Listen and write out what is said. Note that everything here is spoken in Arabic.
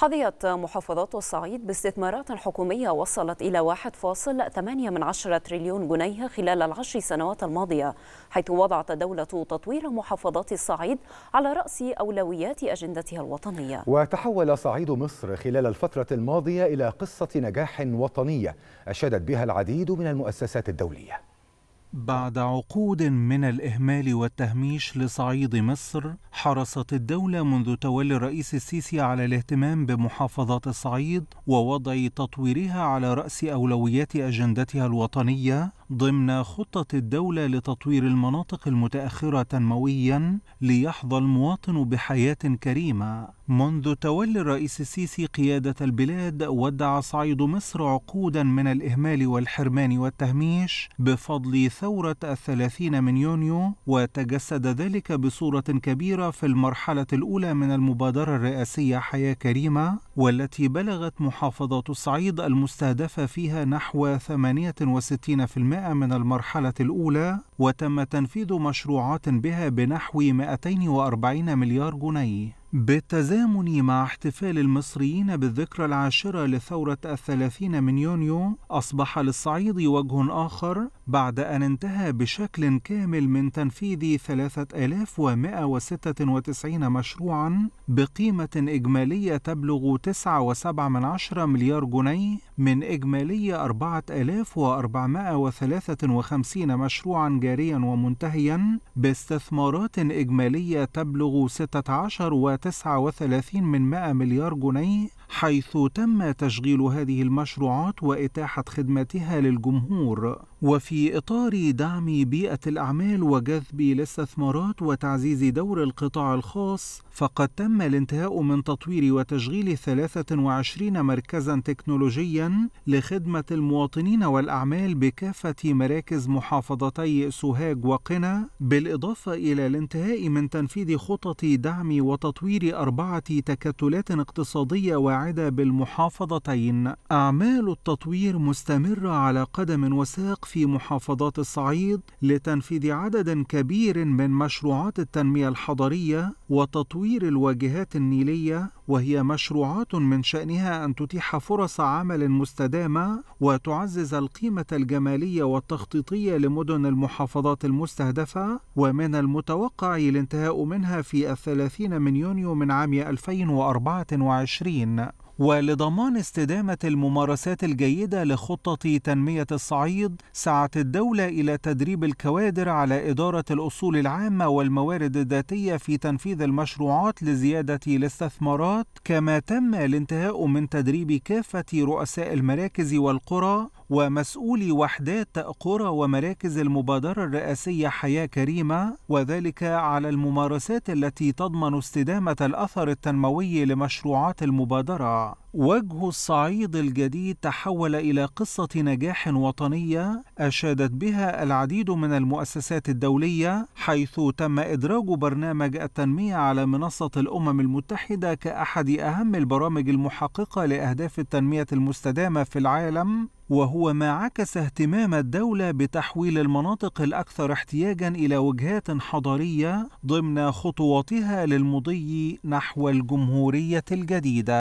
حظيت محافظات الصعيد باستثمارات حكومية وصلت إلى 1.8 تريليون جنيه خلال العشر سنوات الماضية حيث وضعت دولة تطوير محافظات الصعيد على رأس أولويات أجندتها الوطنية وتحول صعيد مصر خلال الفترة الماضية إلى قصة نجاح وطنية أشادت بها العديد من المؤسسات الدولية بعد عقود من الإهمال والتهميش لصعيد مصر، حرصت الدولة منذ تولي الرئيس السيسي على الاهتمام بمحافظات الصعيد ووضع تطويرها على رأس أولويات أجندتها الوطنية ضمن خطة الدولة لتطوير المناطق المتأخرة تنمويا ليحظى المواطن بحياة كريمة. منذ تولي الرئيس السيسي قيادة البلاد ودع صعيد مصر عقودا من الإهمال والحرمان والتهميش بفضل ثورة الثلاثين من يونيو وتجسد ذلك بصورة كبيرة في المرحلة الأولى من المبادرة الرئاسية حياة كريمة والتي بلغت محافظات الصعيد المستهدفة فيها نحو 68% من المرحلة الأولى وتم تنفيذ مشروعات بها بنحو 240 مليار جنيه بالتزامن مع احتفال المصريين بالذكرى العاشرة لثورة الثلاثين من يونيو أصبح للصعيد وجه آخر بعد أن انتهى بشكل كامل من تنفيذ 3196 مشروعا بقيمة إجمالية تبلغ 9.7 مليار جنيه من إجمالي 4453 مشروعا جاريا ومنتهيا باستثمارات إجمالية تبلغ 16.39 من 100 مليار جنيه حيث تم تشغيل هذه المشروعات وإتاحة خدمتها للجمهور وفي إطار دعم بيئة الأعمال وجذب الاستثمارات وتعزيز دور القطاع الخاص فقد تم الانتهاء من تطوير وتشغيل 23 مركزا تكنولوجيا لخدمة المواطنين والأعمال بكافة مراكز محافظتي سوهاج وقنا بالإضافة إلى الانتهاء من تنفيذ خطط دعم وتطوير أربعة تكتلات اقتصادية المتباعدة بالمحافظتين أعمال التطوير مستمرة على قدم وساق في محافظات الصعيد لتنفيذ عدد كبير من مشروعات التنمية الحضرية وتطوير الواجهات النيلية وهي مشروعات من شأنها أن تتيح فرص عمل مستدامة وتعزز القيمة الجمالية والتخطيطية لمدن المحافظات المستهدفة ومن المتوقع الانتهاء منها في الثلاثين من يونيو من عام 2024 ولضمان استدامة الممارسات الجيدة لخطة تنمية الصعيد سعت الدولة إلى تدريب الكوادر على إدارة الأصول العامة والموارد الذاتية في تنفيذ المشروعات لزيادة الاستثمارات كما تم الانتهاء من تدريب كافة رؤساء المراكز والقرى ومسؤولي وحدات قرى ومراكز المبادرة الرئاسية حياة كريمة وذلك على الممارسات التي تضمن استدامة الأثر التنموي لمشروعات المبادرة وجه الصعيد الجديد تحول إلى قصة نجاح وطنية أشادت بها العديد من المؤسسات الدولية حيث تم إدراج برنامج التنمية على منصة الأمم المتحدة كأحد أهم البرامج المحققة لأهداف التنمية المستدامة في العالم وهو ما عكس اهتمام الدولة بتحويل المناطق الأكثر احتياجا إلى وجهات حضرية ضمن خطواتها للمضي نحو الجمهورية الجديدة